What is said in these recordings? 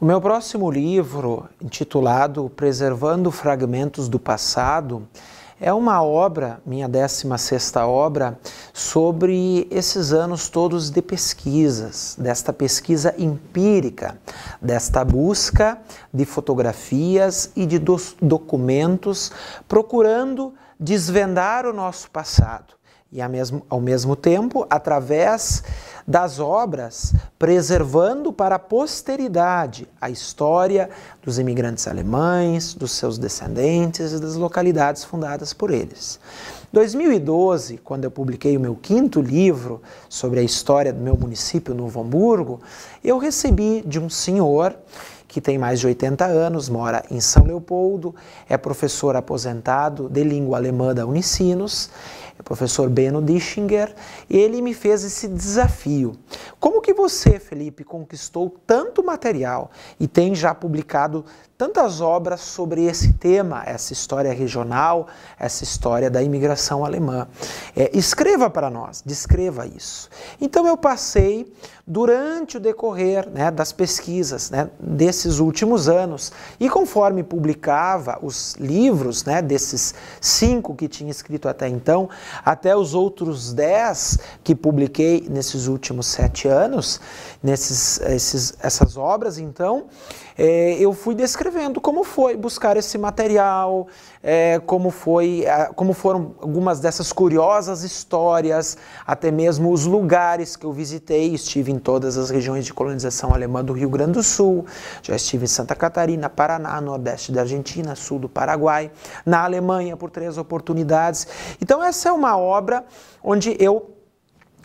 O meu próximo livro, intitulado Preservando Fragmentos do Passado, é uma obra, minha 16 obra, sobre esses anos todos de pesquisas, desta pesquisa empírica, desta busca de fotografias e de documentos, procurando desvendar o nosso passado e ao mesmo, ao mesmo tempo, através das obras, preservando para a posteridade a história dos imigrantes alemães, dos seus descendentes e das localidades fundadas por eles. 2012, quando eu publiquei o meu quinto livro sobre a história do meu município, Novo Hamburgo, eu recebi de um senhor que tem mais de 80 anos, mora em São Leopoldo, é professor aposentado de língua alemã da Unicinos, é professor Beno Dischinger, e ele me fez esse desafio. Como que você, Felipe, conquistou tanto material e tem já publicado tantas obras sobre esse tema, essa história regional, essa história da imigração? aviação alemã. É, escreva para nós, descreva isso. Então eu passei durante o decorrer né, das pesquisas né, desses últimos anos e conforme publicava os livros né, desses cinco que tinha escrito até então, até os outros dez que publiquei nesses últimos sete anos, nesses, esses, essas obras, então é, eu fui descrevendo como foi buscar esse material, é, como foi, como foram algumas dessas curiosas histórias, até mesmo os lugares que eu visitei. Estive em todas as regiões de colonização alemã do Rio Grande do Sul, já estive em Santa Catarina, Paraná, Nordeste da Argentina, Sul do Paraguai, na Alemanha por três oportunidades. Então, essa é uma obra onde eu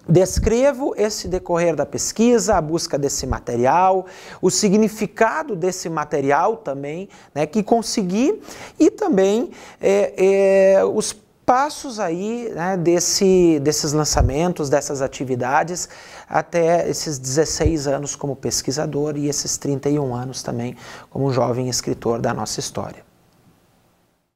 Descrevo esse decorrer da pesquisa, a busca desse material, o significado desse material também, né, que consegui, e também é, é, os passos aí né, desse, desses lançamentos, dessas atividades, até esses 16 anos como pesquisador e esses 31 anos também como jovem escritor da nossa história.